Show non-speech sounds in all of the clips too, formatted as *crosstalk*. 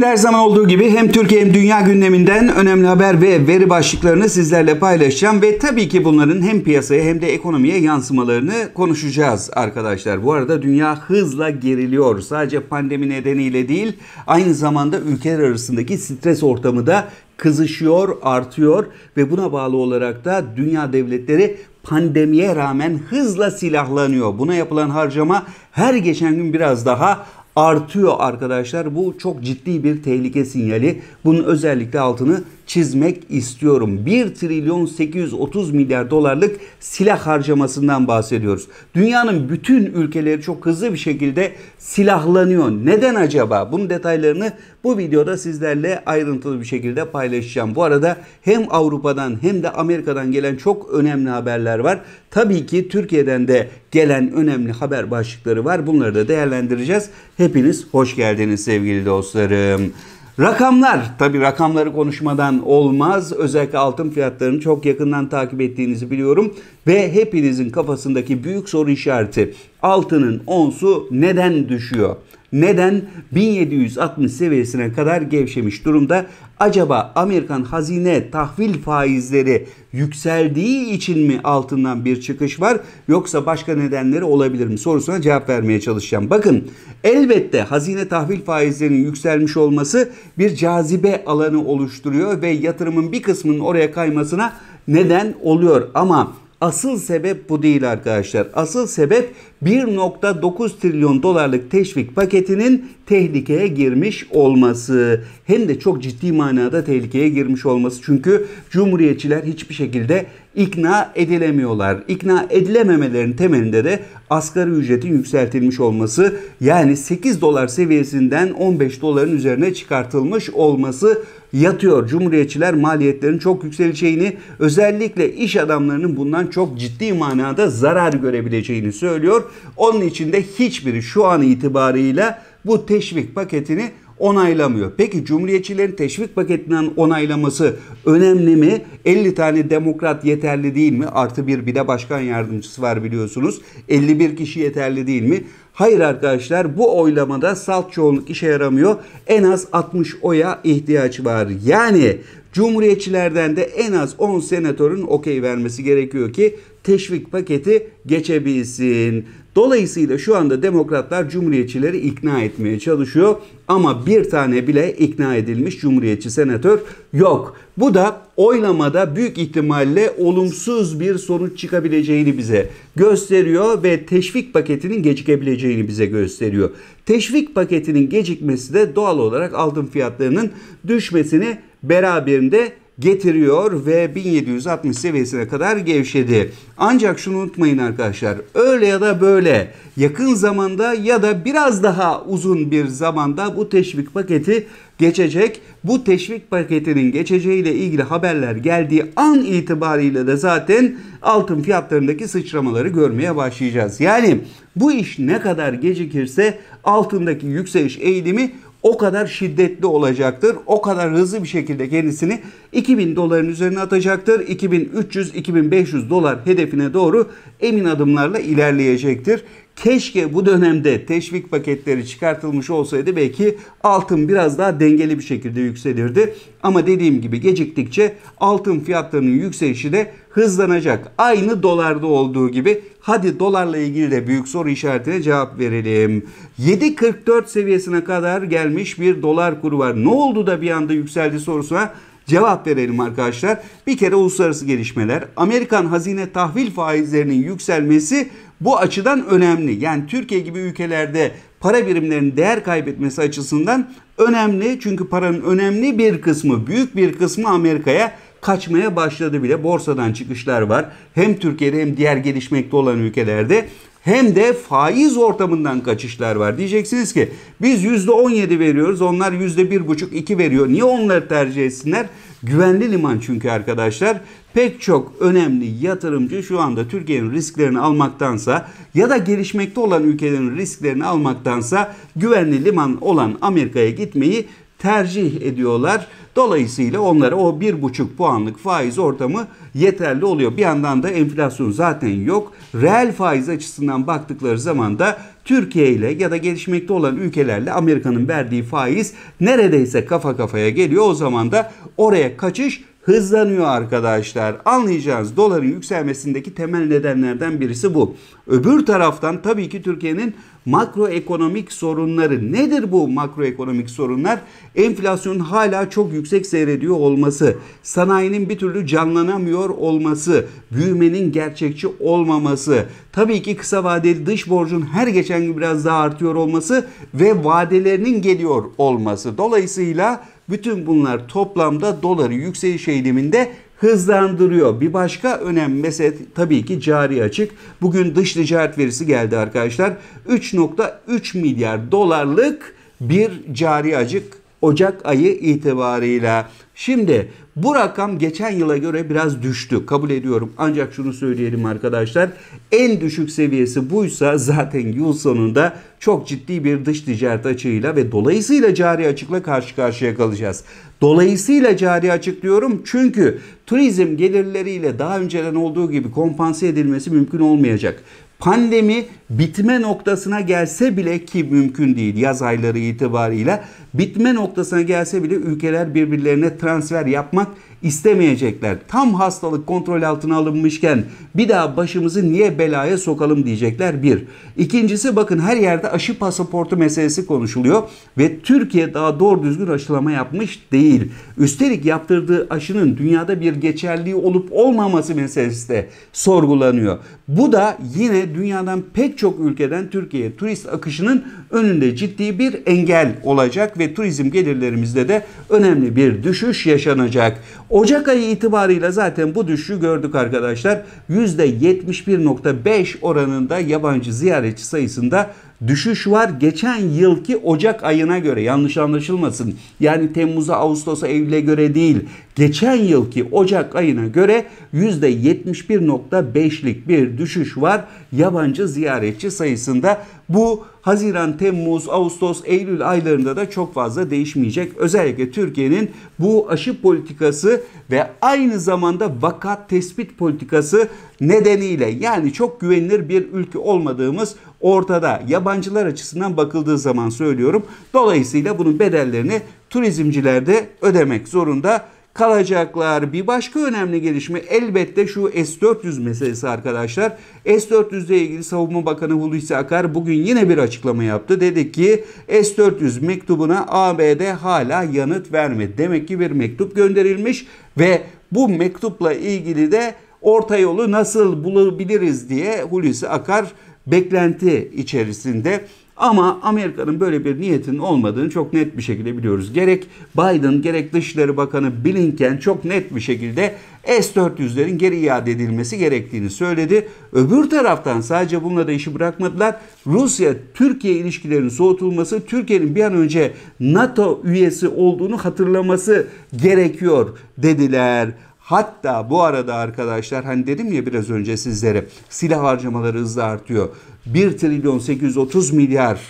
Bugün de her zaman olduğu gibi hem Türkiye hem dünya gündeminden önemli haber ve veri başlıklarını sizlerle paylaşacağım ve tabii ki bunların hem piyasaya hem de ekonomiye yansımalarını konuşacağız arkadaşlar. Bu arada dünya hızla geriliyor. Sadece pandemi nedeniyle değil, aynı zamanda ülkeler arasındaki stres ortamı da kızışıyor, artıyor ve buna bağlı olarak da dünya devletleri pandemiye rağmen hızla silahlanıyor. Buna yapılan harcama her geçen gün biraz daha artıyor arkadaşlar. Bu çok ciddi bir tehlike sinyali. Bunun özellikle altını çizmek istiyorum. 1 trilyon 830 milyar dolarlık silah harcamasından bahsediyoruz. Dünyanın bütün ülkeleri çok hızlı bir şekilde silahlanıyor. Neden acaba? Bunun detaylarını bu videoda sizlerle ayrıntılı bir şekilde paylaşacağım. Bu arada hem Avrupa'dan hem de Amerika'dan gelen çok önemli haberler var. Tabii ki Türkiye'den de gelen önemli haber başlıkları var. Bunları da değerlendireceğiz. Hepiniz hoş geldiniz sevgili dostlarım. Rakamlar, tabi rakamları konuşmadan olmaz. Özellikle altın fiyatlarını çok yakından takip ettiğinizi biliyorum. Ve hepinizin kafasındaki büyük soru işareti altının onsu neden düşüyor? Neden 1760 seviyesine kadar gevşemiş durumda? Acaba Amerikan hazine tahvil faizleri yükseldiği için mi altından bir çıkış var yoksa başka nedenleri olabilir mi sorusuna cevap vermeye çalışacağım. Bakın elbette hazine tahvil faizlerinin yükselmiş olması bir cazibe alanı oluşturuyor ve yatırımın bir kısmının oraya kaymasına neden oluyor ama Asıl sebep bu değil arkadaşlar. Asıl sebep 1.9 trilyon dolarlık teşvik paketinin tehlikeye girmiş olması. Hem de çok ciddi manada tehlikeye girmiş olması. Çünkü cumhuriyetçiler hiçbir şekilde ikna edilemiyorlar. İkna edilememelerin temelinde de asgari ücretin yükseltilmiş olması yani 8 dolar seviyesinden 15 doların üzerine çıkartılmış olması yatıyor. Cumhuriyetçiler maliyetlerin çok yükseleceğini, özellikle iş adamlarının bundan çok ciddi manada zarar görebileceğini söylüyor. Onun için de hiçbiri şu an itibarıyla bu teşvik paketini onaylamıyor. Peki Cumhuriyetçilerin teşvik paketinden onaylaması önemli mi? 50 tane demokrat yeterli değil mi? Artı bir bir de başkan yardımcısı var biliyorsunuz. 51 kişi yeterli değil mi? Hayır arkadaşlar bu oylamada salt çoğunluk işe yaramıyor. En az 60 oya ihtiyaç var. Yani Cumhuriyetçilerden de en az 10 senatörün okey vermesi gerekiyor ki teşvik paketi geçebilsin. Dolayısıyla şu anda demokratlar cumhuriyetçileri ikna etmeye çalışıyor ama bir tane bile ikna edilmiş cumhuriyetçi senatör yok. Bu da oylamada büyük ihtimalle olumsuz bir sonuç çıkabileceğini bize gösteriyor ve teşvik paketinin gecikebileceğini bize gösteriyor. Teşvik paketinin gecikmesi de doğal olarak altın fiyatlarının düşmesini beraberinde getiriyor ve 1760 seviyesine kadar gevşedi. Ancak şunu unutmayın arkadaşlar. Öyle ya da böyle yakın zamanda ya da biraz daha uzun bir zamanda bu teşvik paketi geçecek. Bu teşvik paketinin geçeceğiyle ilgili haberler geldiği an itibariyle de zaten altın fiyatlarındaki sıçramaları görmeye başlayacağız. Yani bu iş ne kadar gecikirse altındaki yükseliş eğilimi o kadar şiddetli olacaktır. O kadar hızlı bir şekilde kendisini 2000 doların üzerine atacaktır. 2300-2500 dolar hedefine doğru emin adımlarla ilerleyecektir. Keşke bu dönemde teşvik paketleri çıkartılmış olsaydı belki altın biraz daha dengeli bir şekilde yükselirdi. Ama dediğim gibi geciktikçe altın fiyatlarının yükselişi de hızlanacak. Aynı dolarda olduğu gibi hadi dolarla ilgili de büyük soru işaretine cevap verelim. 7.44 seviyesine kadar gelmiş bir dolar kuru var. Ne oldu da bir anda yükseldi sorusuna cevap verelim arkadaşlar. Bir kere uluslararası gelişmeler, Amerikan hazine tahvil faizlerinin yükselmesi bu açıdan önemli. Yani Türkiye gibi ülkelerde para birimlerinin değer kaybetmesi açısından önemli. Çünkü paranın önemli bir kısmı, büyük bir kısmı Amerika'ya kaçmaya başladı bile. Borsadan çıkışlar var. Hem Türkiye'de hem diğer gelişmekte olan ülkelerde hem de faiz ortamından kaçışlar var. Diyeceksiniz ki biz %17 veriyoruz onlar %1,5-2 veriyor. Niye onları tercih etsinler? Güvenli liman çünkü arkadaşlar pek çok önemli yatırımcı şu anda Türkiye'nin risklerini almaktansa ya da gelişmekte olan ülkelerin risklerini almaktansa güvenli liman olan Amerika'ya gitmeyi tercih ediyorlar. Dolayısıyla onlara o bir buçuk puanlık faiz ortamı yeterli oluyor. Bir yandan da enflasyon zaten yok. Reel faiz açısından baktıkları zaman da Türkiye ile ya da gelişmekte olan ülkelerle Amerika'nın verdiği faiz neredeyse kafa kafaya geliyor. O zaman da oraya kaçış hızlanıyor arkadaşlar. Anlayacağınız doların yükselmesindeki temel nedenlerden birisi bu. Öbür taraftan tabii ki Türkiye'nin makroekonomik sorunları. Nedir bu makroekonomik sorunlar? Enflasyonun hala çok yüksek seyrediyor olması, sanayinin bir türlü canlanamıyor olması, büyümenin gerçekçi olmaması, tabii ki kısa vadeli dış borcun her geçen gün biraz daha artıyor olması ve vadelerinin geliyor olması. Dolayısıyla bütün bunlar toplamda doları yükseliş eğiliminde hızlandırıyor. Bir başka önemli mesele tabii ki cari açık. Bugün dış ticaret verisi geldi arkadaşlar. 3.3 milyar dolarlık bir cari açık Ocak ayı itibarıyla. Şimdi bu rakam geçen yıla göre biraz düştü. Kabul ediyorum. Ancak şunu söyleyelim arkadaşlar. En düşük seviyesi buysa zaten yıl sonunda çok ciddi bir dış ticaret açığıyla ve dolayısıyla cari açıkla karşı karşıya kalacağız. Dolayısıyla cari açık diyorum çünkü turizm gelirleriyle daha önceden olduğu gibi kompanse edilmesi mümkün olmayacak. Pandemi bitme noktasına gelse bile ki mümkün değil yaz ayları itibariyle bitme noktasına gelse bile ülkeler birbirlerine transfer yapmak istemeyecekler. Tam hastalık kontrol altına alınmışken bir daha başımızı niye belaya sokalım diyecekler bir. İkincisi bakın her yerde aşı pasaportu meselesi konuşuluyor ve Türkiye daha doğru düzgün aşılama yapmış değil. Üstelik yaptırdığı aşının dünyada bir geçerliği olup olmaması meselesi de sorgulanıyor. Bu da yine dünyadan pek çok ülkeden Türkiye'ye turist akışının önünde ciddi bir engel olacak ve turizm gelirlerimizde de önemli bir düşüş yaşanacak. Ocak ayı itibarıyla zaten bu düşüşü gördük arkadaşlar. %71.5 oranında yabancı ziyaretçi sayısında düşüş var geçen yılki Ocak ayına göre yanlış anlaşılmasın. Yani Temmuz'a, Ağustos'a, Eylül'e göre değil. Geçen yılki Ocak ayına göre %71.5'lik bir düşüş var yabancı ziyaretçi sayısında. Bu Haziran, Temmuz, Ağustos, Eylül aylarında da çok fazla değişmeyecek. Özellikle Türkiye'nin bu aşı politikası ve aynı zamanda vaka tespit politikası nedeniyle yani çok güvenilir bir ülke olmadığımız ortada. Yabancılar açısından bakıldığı zaman söylüyorum. Dolayısıyla bunun bedellerini turizmciler de ödemek zorunda kalacaklar. Bir başka önemli gelişme elbette şu S-400 meselesi arkadaşlar. S-400 ile ilgili Savunma Bakanı Hulusi Akar bugün yine bir açıklama yaptı. Dedi ki S-400 mektubuna ABD hala yanıt vermedi. Demek ki bir mektup gönderilmiş ve bu mektupla ilgili de orta yolu nasıl bulabiliriz diye Hulusi Akar beklenti içerisinde ama Amerika'nın böyle bir niyetinin olmadığını çok net bir şekilde biliyoruz. Gerek Biden gerek Dışişleri Bakanı Blinken çok net bir şekilde S-400'lerin geri iade edilmesi gerektiğini söyledi. Öbür taraftan sadece bununla da işi bırakmadılar. Rusya-Türkiye ilişkilerinin soğutulması, Türkiye'nin bir an önce NATO üyesi olduğunu hatırlaması gerekiyor dediler. Hatta bu arada arkadaşlar hani dedim ya biraz önce sizlere silah harcamaları hızla artıyor. 1 trilyon 830 milyar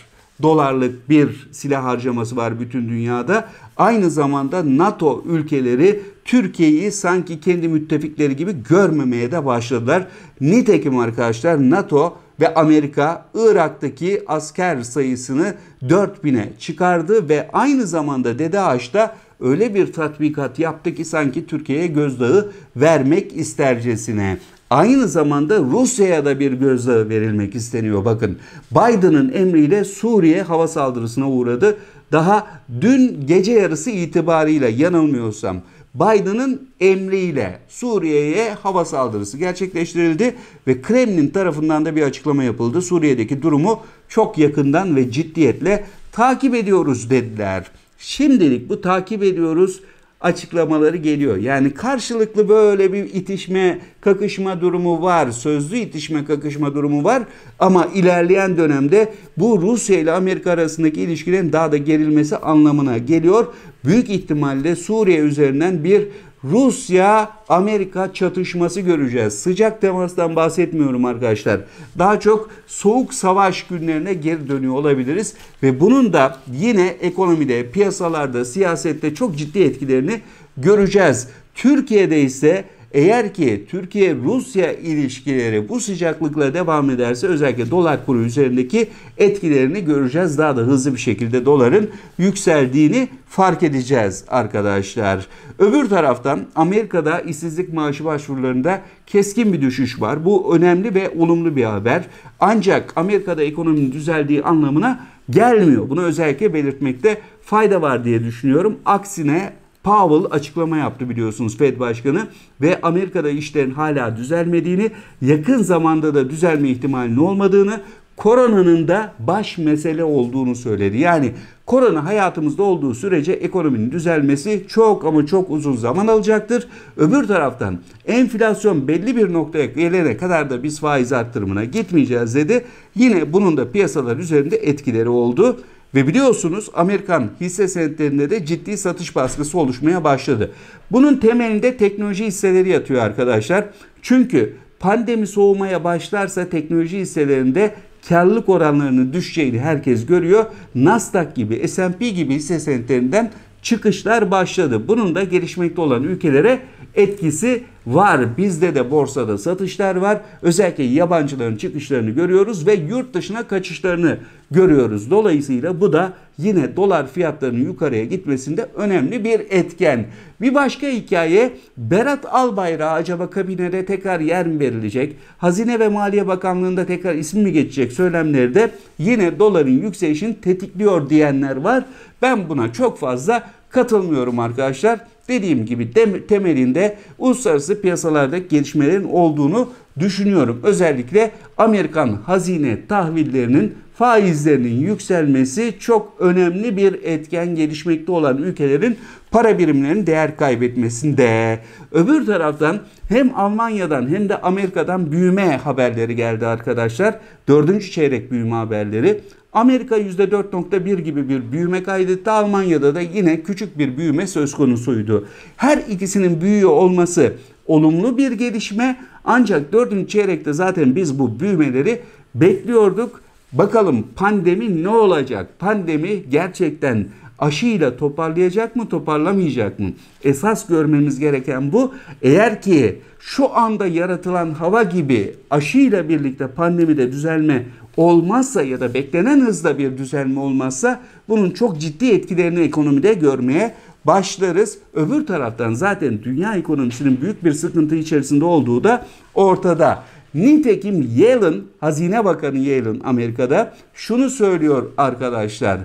dolarlık bir silah harcaması var bütün dünyada. Aynı zamanda NATO ülkeleri Türkiye'yi sanki kendi müttefikleri gibi görmemeye de başladılar. Nitekim arkadaşlar NATO ve Amerika Irak'taki asker sayısını 4000'e çıkardı ve aynı zamanda Dede Ağaç'ta öyle bir tatbikat yaptı ki sanki Türkiye'ye gözdağı vermek istercesine. Aynı zamanda Rusya'ya da bir gözdağı verilmek isteniyor. Bakın Biden'ın emriyle Suriye hava saldırısına uğradı. Daha dün gece yarısı itibariyle yanılmıyorsam Biden'ın emriyle Suriye'ye hava saldırısı gerçekleştirildi ve Kremlin tarafından da bir açıklama yapıldı. Suriye'deki durumu çok yakından ve ciddiyetle takip ediyoruz dediler. Şimdilik bu takip ediyoruz açıklamaları geliyor. Yani karşılıklı böyle bir itişme, kakışma durumu var. Sözlü itişme, kakışma durumu var. Ama ilerleyen dönemde bu Rusya ile Amerika arasındaki ilişkilerin daha da gerilmesi anlamına geliyor. Büyük ihtimalle Suriye üzerinden bir Rusya-Amerika çatışması göreceğiz. Sıcak temastan bahsetmiyorum arkadaşlar. Daha çok soğuk savaş günlerine geri dönüyor olabiliriz. Ve bunun da yine ekonomide, piyasalarda, siyasette çok ciddi etkilerini göreceğiz. Türkiye'de ise eğer ki Türkiye-Rusya ilişkileri bu sıcaklıkla devam ederse özellikle dolar kuru üzerindeki etkilerini göreceğiz. Daha da hızlı bir şekilde doların yükseldiğini fark edeceğiz arkadaşlar. Öbür taraftan Amerika'da işsizlik maaşı başvurularında keskin bir düşüş var. Bu önemli ve olumlu bir haber. Ancak Amerika'da ekonominin düzeldiği anlamına gelmiyor. Bunu özellikle belirtmekte fayda var diye düşünüyorum. Aksine Powell açıklama yaptı biliyorsunuz Fed Başkanı ve Amerika'da işlerin hala düzelmediğini, yakın zamanda da düzelme ihtimalinin olmadığını, koronanın da baş mesele olduğunu söyledi. Yani korona hayatımızda olduğu sürece ekonominin düzelmesi çok ama çok uzun zaman alacaktır. Öbür taraftan enflasyon belli bir noktaya gelene kadar da biz faiz arttırımına gitmeyeceğiz dedi. Yine bunun da piyasalar üzerinde etkileri oldu. Ve biliyorsunuz Amerikan hisse senetlerinde de ciddi satış baskısı oluşmaya başladı. Bunun temelinde teknoloji hisseleri yatıyor arkadaşlar. Çünkü pandemi soğumaya başlarsa teknoloji hisselerinde karlılık oranlarının düşeceğini herkes görüyor. Nasdaq gibi, S&P gibi hisse senetlerinden çıkışlar başladı. Bunun da gelişmekte olan ülkelere etkisi var. Bizde de borsada satışlar var. Özellikle yabancıların çıkışlarını görüyoruz ve yurt dışına kaçışlarını görüyoruz. Dolayısıyla bu da yine dolar fiyatlarının yukarıya gitmesinde önemli bir etken. Bir başka hikaye Berat Albayrak acaba kabinede tekrar yer mi verilecek? Hazine ve Maliye Bakanlığı'nda tekrar ismi mi geçecek söylemlerde yine doların yükselişini tetikliyor diyenler var. Ben buna çok fazla katılmıyorum arkadaşlar dediğim gibi temelinde uluslararası piyasalarda gelişmelerin olduğunu düşünüyorum. Özellikle Amerikan hazine tahvillerinin faizlerinin yükselmesi çok önemli bir etken gelişmekte olan ülkelerin para birimlerinin değer kaybetmesinde. Öbür taraftan hem Almanya'dan hem de Amerika'dan büyüme haberleri geldi arkadaşlar. Dördüncü çeyrek büyüme haberleri. Amerika %4.1 gibi bir büyüme kaydetti. Almanya'da da yine küçük bir büyüme söz konusuydu. Her ikisinin büyüyor olması olumlu bir gelişme. Ancak 4. çeyrekte zaten biz bu büyümeleri bekliyorduk. Bakalım pandemi ne olacak? Pandemi gerçekten aşıyla toparlayacak mı toparlamayacak mı? Esas görmemiz gereken bu. Eğer ki şu anda yaratılan hava gibi aşıyla birlikte pandemide düzelme olmazsa ya da beklenen hızda bir düzelme olmazsa bunun çok ciddi etkilerini ekonomide görmeye başlarız. Öbür taraftan zaten dünya ekonomisinin büyük bir sıkıntı içerisinde olduğu da ortada. Nitekim Yellen, Hazine Bakanı Yellen Amerika'da şunu söylüyor arkadaşlar.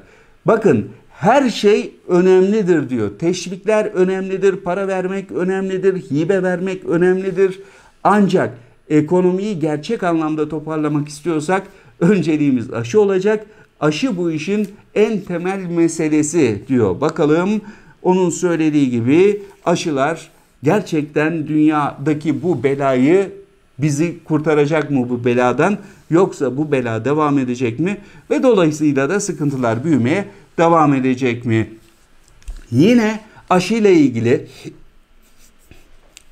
Bakın her şey önemlidir diyor. Teşvikler önemlidir, para vermek önemlidir, hibe vermek önemlidir. Ancak ekonomiyi gerçek anlamda toparlamak istiyorsak önceliğimiz aşı olacak. Aşı bu işin en temel meselesi diyor. Bakalım onun söylediği gibi aşılar gerçekten dünyadaki bu belayı bizi kurtaracak mı bu beladan yoksa bu bela devam edecek mi ve dolayısıyla da sıkıntılar büyümeye devam edecek mi? Yine aşı ile ilgili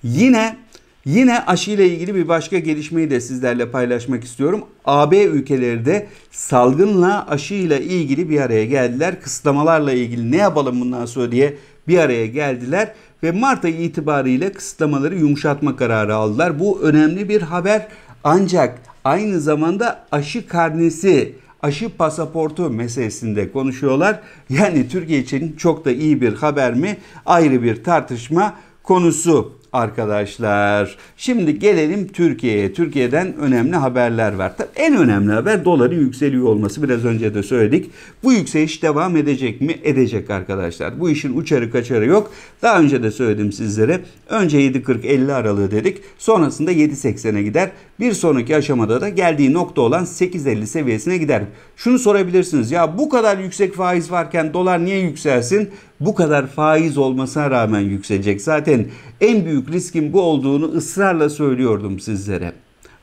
yine Yine aşı ile ilgili bir başka gelişmeyi de sizlerle paylaşmak istiyorum. AB ülkeleri de salgınla aşı ile ilgili bir araya geldiler. Kısıtlamalarla ilgili ne yapalım bundan sonra diye bir araya geldiler ve Mart ayı itibariyle kısıtlamaları yumuşatma kararı aldılar. Bu önemli bir haber ancak aynı zamanda aşı karnesi aşı pasaportu meselesinde konuşuyorlar. Yani Türkiye için çok da iyi bir haber mi ayrı bir tartışma konusu arkadaşlar. Şimdi gelelim Türkiye'ye. Türkiye'den önemli haberler var. Tabii en önemli haber doların yükseliyor olması. Biraz önce de söyledik. Bu yükseliş devam edecek mi? Edecek arkadaşlar. Bu işin uçarı kaçarı yok. Daha önce de söyledim sizlere. Önce 7.40-50 aralığı dedik. Sonrasında 7.80'e gider. Bir sonraki aşamada da geldiği nokta olan 8.50 seviyesine gider. Şunu sorabilirsiniz. Ya bu kadar yüksek faiz varken dolar niye yükselsin? bu kadar faiz olmasına rağmen yükselecek. Zaten en büyük riskin bu olduğunu ısrarla söylüyordum sizlere.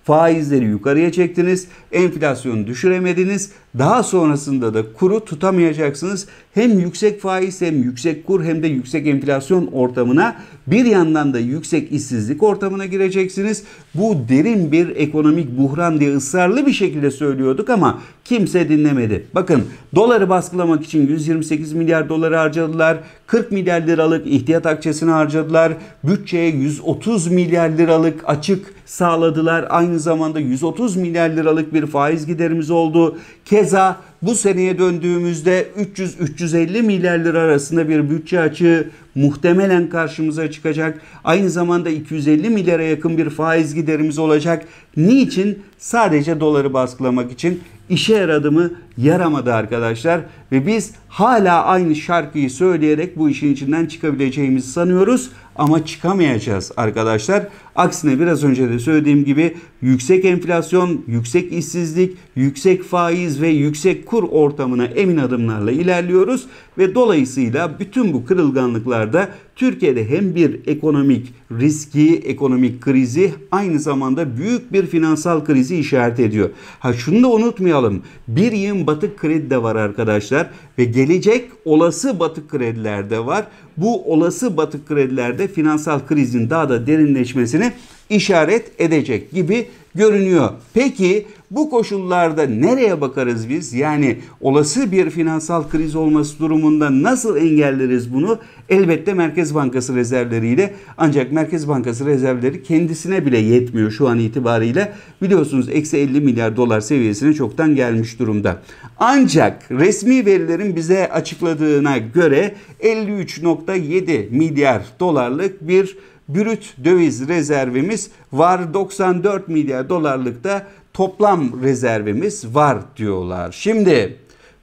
Faizleri yukarıya çektiniz, enflasyonu düşüremediniz. Daha sonrasında da kuru tutamayacaksınız hem yüksek faiz hem yüksek kur hem de yüksek enflasyon ortamına bir yandan da yüksek işsizlik ortamına gireceksiniz. Bu derin bir ekonomik buhran diye ısrarlı bir şekilde söylüyorduk ama kimse dinlemedi. Bakın doları baskılamak için 128 milyar doları harcadılar. 40 milyar liralık ihtiyat akçesini harcadılar. Bütçeye 130 milyar liralık açık sağladılar. Aynı zamanda 130 milyar liralık bir faiz giderimiz oldu. Keza bu seneye döndüğümüzde 300-350 milyar lira arasında bir bütçe açığı muhtemelen karşımıza çıkacak. Aynı zamanda 250 milyara yakın bir faiz giderimiz olacak. Niçin? Sadece doları baskılamak için. işe yaradı mı? Yaramadı arkadaşlar. Ve biz hala aynı şarkıyı söyleyerek bu işin içinden çıkabileceğimizi sanıyoruz. Ama çıkamayacağız arkadaşlar. Aksine biraz önce de söylediğim gibi yüksek enflasyon, yüksek işsizlik, yüksek faiz ve yüksek kur ortamına emin adımlarla ilerliyoruz. Ve dolayısıyla bütün bu kırılganlıklar yıllarda Türkiye'de hem bir ekonomik riski, ekonomik krizi aynı zamanda büyük bir finansal krizi işaret ediyor. Ha şunu da unutmayalım. Bir yığın batık kredi de var arkadaşlar ve gelecek olası batık krediler de var. Bu olası batık kredilerde finansal krizin daha da derinleşmesini işaret edecek gibi görünüyor. Peki bu koşullarda nereye bakarız biz? Yani olası bir finansal kriz olması durumunda nasıl engelleriz bunu? Elbette Merkez Merkez Bankası rezervleriyle ancak Merkez Bankası rezervleri kendisine bile yetmiyor şu an itibariyle. Biliyorsunuz eksi 50 milyar dolar seviyesine çoktan gelmiş durumda. Ancak resmi verilerin bize açıkladığına göre 53.7 milyar dolarlık bir brüt döviz rezervimiz var 94 milyar dolarlık da toplam rezervimiz var diyorlar. Şimdi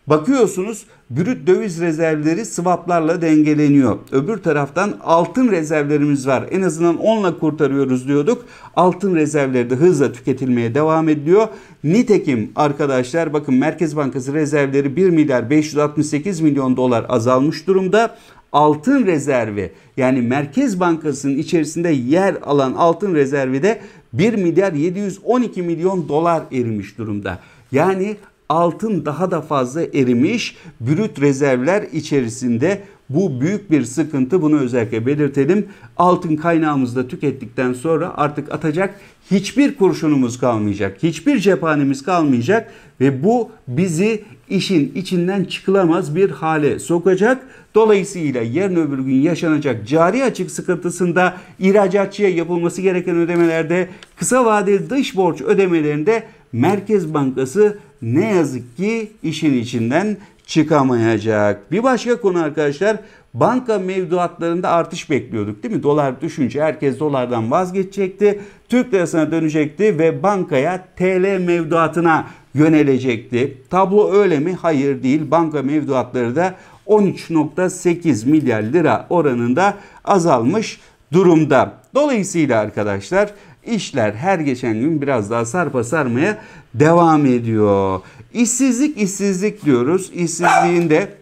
bakıyorsunuz Brüt döviz rezervleri swaplarla dengeleniyor. Öbür taraftan altın rezervlerimiz var. En azından onunla kurtarıyoruz diyorduk. Altın rezervleri de hızla tüketilmeye devam ediliyor. Nitekim arkadaşlar bakın Merkez Bankası rezervleri 1 milyar 568 milyon dolar azalmış durumda altın rezervi yani Merkez Bankası'nın içerisinde yer alan altın rezervi de 1 milyar 712 milyon dolar erimiş durumda. Yani altın daha da fazla erimiş brüt rezervler içerisinde bu büyük bir sıkıntı bunu özellikle belirtelim. Altın kaynağımızda tükettikten sonra artık atacak hiçbir kurşunumuz kalmayacak. Hiçbir cephanemiz kalmayacak ve bu bizi işin içinden çıkılamaz bir hale sokacak. Dolayısıyla yarın öbür gün yaşanacak cari açık sıkıntısında ihracatçıya yapılması gereken ödemelerde kısa vadeli dış borç ödemelerinde Merkez Bankası ne yazık ki işin içinden çıkamayacak. Bir başka konu arkadaşlar banka mevduatlarında artış bekliyorduk değil mi? Dolar düşünce herkes dolardan vazgeçecekti. Türk lirasına dönecekti ve bankaya TL mevduatına yönelecekti. Tablo öyle mi? Hayır değil. Banka mevduatları da 13.8 milyar lira oranında azalmış durumda. Dolayısıyla arkadaşlar işler her geçen gün biraz daha sarpa sarmaya devam ediyor. İşsizlik işsizlik diyoruz. İşsizliğinde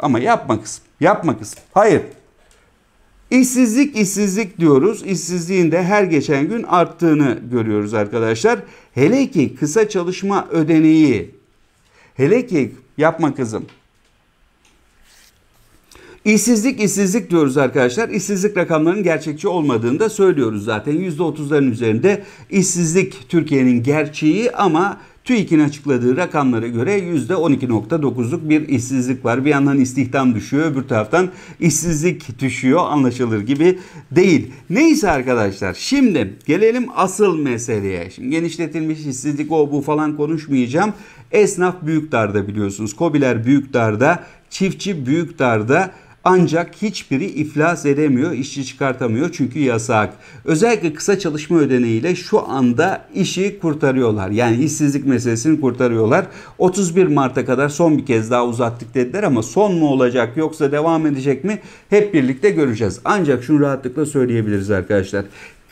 ama yapma kızım. Yapma kızım. Hayır. İşsizlik işsizlik diyoruz. İşsizliğin de her geçen gün arttığını görüyoruz arkadaşlar. Hele ki kısa çalışma ödeneği. Hele ki yapma kızım. İşsizlik işsizlik diyoruz arkadaşlar. İşsizlik rakamlarının gerçekçi olmadığını da söylüyoruz zaten. %30'ların üzerinde işsizlik Türkiye'nin gerçeği ama TÜİK'in açıkladığı rakamlara göre %12.9'luk bir işsizlik var. Bir yandan istihdam düşüyor, öbür taraftan işsizlik düşüyor. Anlaşılır gibi değil. Neyse arkadaşlar şimdi gelelim asıl meseleye. Şimdi genişletilmiş işsizlik o bu falan konuşmayacağım. Esnaf büyük darda biliyorsunuz. Kobiler büyük darda, çiftçi büyük darda ancak hiçbiri iflas edemiyor, işçi çıkartamıyor çünkü yasak. Özellikle kısa çalışma ödeneğiyle şu anda işi kurtarıyorlar. Yani işsizlik meselesini kurtarıyorlar. 31 Mart'a kadar son bir kez daha uzattık dediler ama son mu olacak yoksa devam edecek mi? Hep birlikte göreceğiz. Ancak şunu rahatlıkla söyleyebiliriz arkadaşlar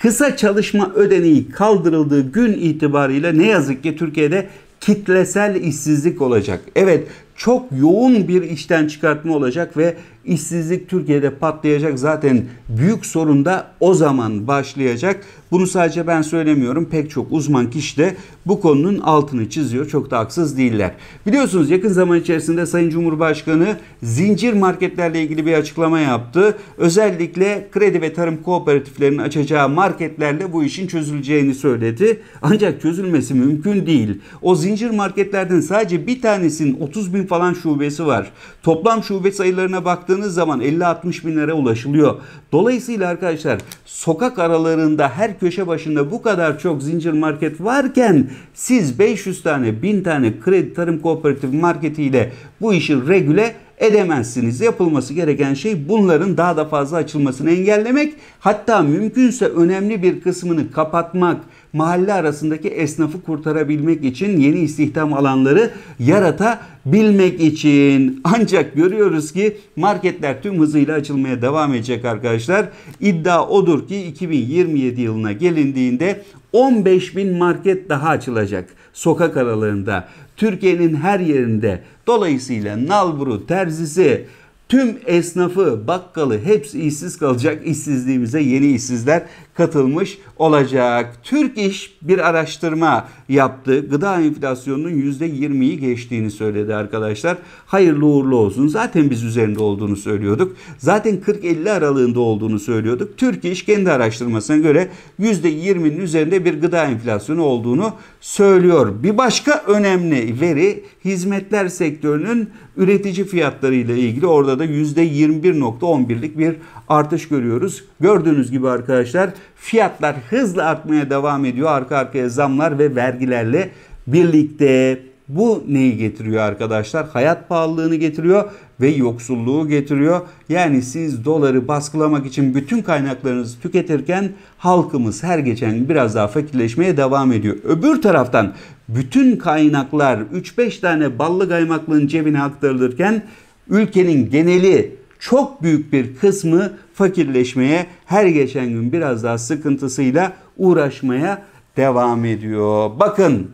kısa çalışma ödeneği kaldırıldığı gün itibariyle ne yazık ki Türkiye'de kitlesel işsizlik olacak. Evet çok yoğun bir işten çıkartma olacak ve İşsizlik Türkiye'de patlayacak zaten büyük sorun da o zaman başlayacak. Bunu sadece ben söylemiyorum. Pek çok uzman kişi de bu konunun altını çiziyor. Çok da haksız değiller. Biliyorsunuz yakın zaman içerisinde Sayın Cumhurbaşkanı zincir marketlerle ilgili bir açıklama yaptı. Özellikle kredi ve tarım kooperatiflerinin açacağı marketlerle bu işin çözüleceğini söyledi. Ancak çözülmesi mümkün değil. O zincir marketlerden sadece bir tanesinin 30 bin falan şubesi var. Toplam şube sayılarına baktığımızda çıktığınız zaman 50-60 bin lira ulaşılıyor. Dolayısıyla arkadaşlar sokak aralarında her köşe başında bu kadar çok zincir market varken siz 500 tane 1000 tane kredi tarım kooperatif marketiyle bu işi regüle edemezsiniz. Yapılması gereken şey bunların daha da fazla açılmasını engellemek. Hatta mümkünse önemli bir kısmını kapatmak, mahalle arasındaki esnafı kurtarabilmek için yeni istihdam alanları yaratabilmek için. Ancak görüyoruz ki marketler tüm hızıyla açılmaya devam edecek arkadaşlar. İddia odur ki 2027 yılına gelindiğinde 15 bin market daha açılacak sokak aralarında. Türkiye'nin her yerinde. Dolayısıyla nalburu, terzisi, tüm esnafı, bakkalı hepsi işsiz kalacak. İşsizliğimize yeni işsizler katılmış olacak. Türk İş bir araştırma yaptı. Gıda enflasyonunun %20'yi geçtiğini söyledi arkadaşlar. Hayırlı uğurlu olsun. Zaten biz üzerinde olduğunu söylüyorduk. Zaten 40-50 aralığında olduğunu söylüyorduk. Türk İş kendi araştırmasına göre %20'nin üzerinde bir gıda enflasyonu olduğunu söylüyor. Bir başka önemli veri hizmetler sektörünün üretici fiyatları ile ilgili orada da %21.11'lik bir artış görüyoruz. Gördüğünüz gibi arkadaşlar Fiyatlar hızla artmaya devam ediyor. Arka arkaya zamlar ve vergilerle birlikte. Bu neyi getiriyor arkadaşlar? Hayat pahalılığını getiriyor ve yoksulluğu getiriyor. Yani siz doları baskılamak için bütün kaynaklarınızı tüketirken halkımız her geçen gün biraz daha fakirleşmeye devam ediyor. Öbür taraftan bütün kaynaklar 3-5 tane ballı kaymaklığın cebine aktarılırken ülkenin geneli çok büyük bir kısmı fakirleşmeye, her geçen gün biraz daha sıkıntısıyla uğraşmaya devam ediyor. Bakın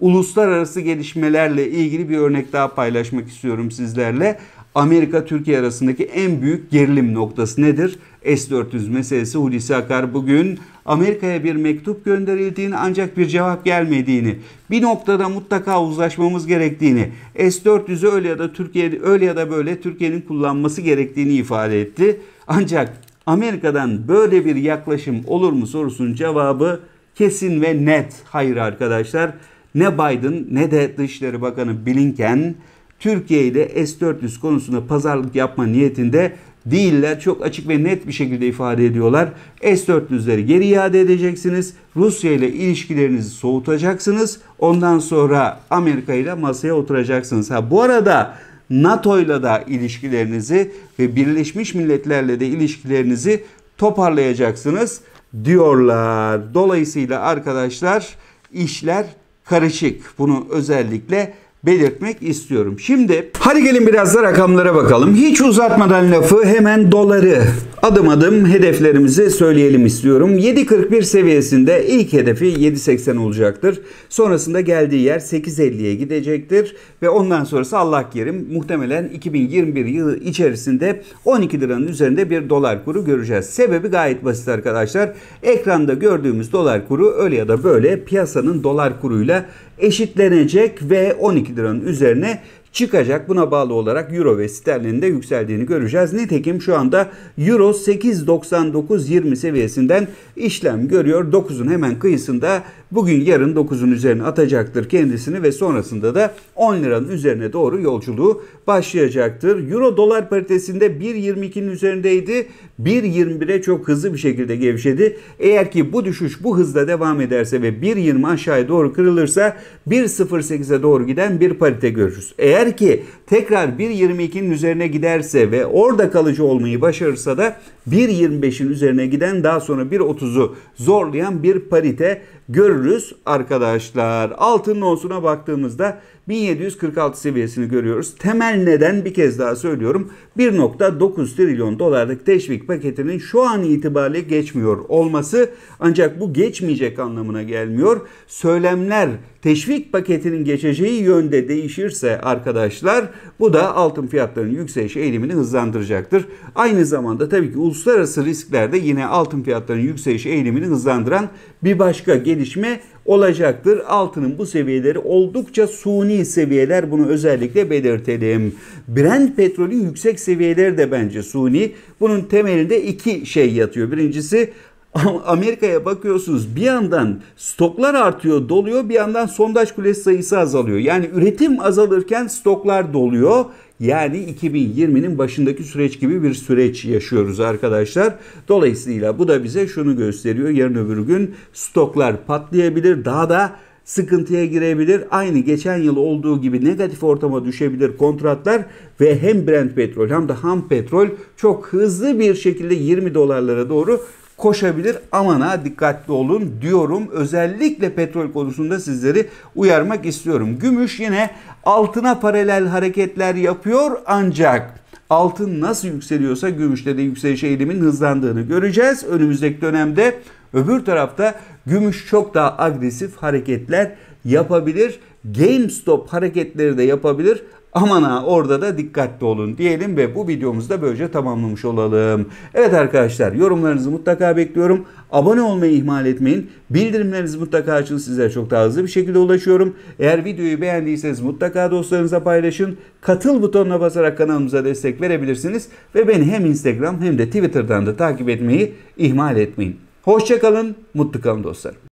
uluslararası gelişmelerle ilgili bir örnek daha paylaşmak istiyorum sizlerle. Amerika Türkiye arasındaki en büyük gerilim noktası nedir? S-400 meselesi Hulusi Akar bugün Amerika'ya bir mektup gönderildiğini ancak bir cevap gelmediğini, bir noktada mutlaka uzlaşmamız gerektiğini, S-400'ü öyle ya da Türkiye öyle ya da böyle Türkiye'nin kullanması gerektiğini ifade etti. Ancak Amerika'dan böyle bir yaklaşım olur mu sorusunun cevabı kesin ve net hayır arkadaşlar. Ne Biden ne de Dışişleri Bakanı Blinken Türkiye ile S-400 konusunda pazarlık yapma niyetinde değiller. Çok açık ve net bir şekilde ifade ediyorlar. S-400'leri geri iade edeceksiniz. Rusya ile ilişkilerinizi soğutacaksınız. Ondan sonra Amerika ile masaya oturacaksınız. Ha bu arada NATO ile de ilişkilerinizi ve Birleşmiş Milletler'le de ilişkilerinizi toparlayacaksınız diyorlar. Dolayısıyla arkadaşlar işler karışık. Bunu özellikle belirtmek istiyorum. Şimdi hadi gelin biraz da rakamlara bakalım. Hiç uzatmadan lafı hemen doları adım adım hedeflerimizi söyleyelim istiyorum. 7.41 seviyesinde ilk hedefi 7.80 olacaktır. Sonrasında geldiği yer 8.50'ye gidecektir ve ondan sonrası Allah kerim muhtemelen 2021 yılı içerisinde 12 liranın üzerinde bir dolar kuru göreceğiz. Sebebi gayet basit arkadaşlar. Ekranda gördüğümüz dolar kuru öyle ya da böyle piyasanın dolar kuruyla eşitlenecek ve 12 liranın üzerine çıkacak. Buna bağlı olarak euro ve sterlinin de yükseldiğini göreceğiz. Nitekim şu anda euro 8.99.20 seviyesinden işlem görüyor. 9'un hemen kıyısında bugün yarın 9'un üzerine atacaktır kendisini ve sonrasında da 10 liranın üzerine doğru yolculuğu başlayacaktır. Euro dolar paritesinde 1.22'nin üzerindeydi. 1.21'e çok hızlı bir şekilde gevşedi. Eğer ki bu düşüş bu hızla devam ederse ve 1.20 aşağıya doğru kırılırsa 1.08'e doğru giden bir parite görürüz. Eğer eğer ki tekrar 1.22'nin üzerine giderse ve orada kalıcı olmayı başarırsa da 1.25'in üzerine giden daha sonra 1.30'u zorlayan bir parite görürüz arkadaşlar. Altının onsuna baktığımızda 1746 seviyesini görüyoruz. Temel neden bir kez daha söylüyorum 1.9 trilyon dolarlık teşvik paketinin şu an itibariyle geçmiyor olması ancak bu geçmeyecek anlamına gelmiyor. Söylemler teşvik paketinin geçeceği yönde değişirse arkadaşlar bu da altın fiyatlarının yükseliş eğilimini hızlandıracaktır. Aynı zamanda tabii ki uluslararası risklerde yine altın fiyatlarının yükseliş eğilimini hızlandıran bir başka gelişme olacaktır. Altının bu seviyeleri oldukça suni seviyeler bunu özellikle belirtelim. Brent petrolü yüksek seviyeleri de bence suni. Bunun temelinde iki şey yatıyor. Birincisi *laughs* Amerika'ya bakıyorsunuz bir yandan stoklar artıyor doluyor bir yandan sondaj kulesi sayısı azalıyor. Yani üretim azalırken stoklar doluyor yani 2020'nin başındaki süreç gibi bir süreç yaşıyoruz arkadaşlar. Dolayısıyla bu da bize şunu gösteriyor. Yarın öbür gün stoklar patlayabilir. Daha da sıkıntıya girebilir. Aynı geçen yıl olduğu gibi negatif ortama düşebilir kontratlar ve hem Brent petrol hem de ham petrol çok hızlı bir şekilde 20 dolarlara doğru koşabilir. Aman ha dikkatli olun diyorum. Özellikle petrol konusunda sizleri uyarmak istiyorum. Gümüş yine altına paralel hareketler yapıyor ancak altın nasıl yükseliyorsa gümüşte de yükseliş eğilimin hızlandığını göreceğiz. Önümüzdeki dönemde öbür tarafta gümüş çok daha agresif hareketler yapabilir. GameStop hareketleri de yapabilir Aman ha orada da dikkatli olun diyelim ve bu videomuzu da böylece tamamlamış olalım. Evet arkadaşlar yorumlarınızı mutlaka bekliyorum. Abone olmayı ihmal etmeyin. Bildirimlerinizi mutlaka açın. Sizlere çok daha hızlı bir şekilde ulaşıyorum. Eğer videoyu beğendiyseniz mutlaka dostlarınıza paylaşın. Katıl butonuna basarak kanalımıza destek verebilirsiniz. Ve beni hem Instagram hem de Twitter'dan da takip etmeyi ihmal etmeyin. Hoşçakalın, mutlu kalın dostlarım.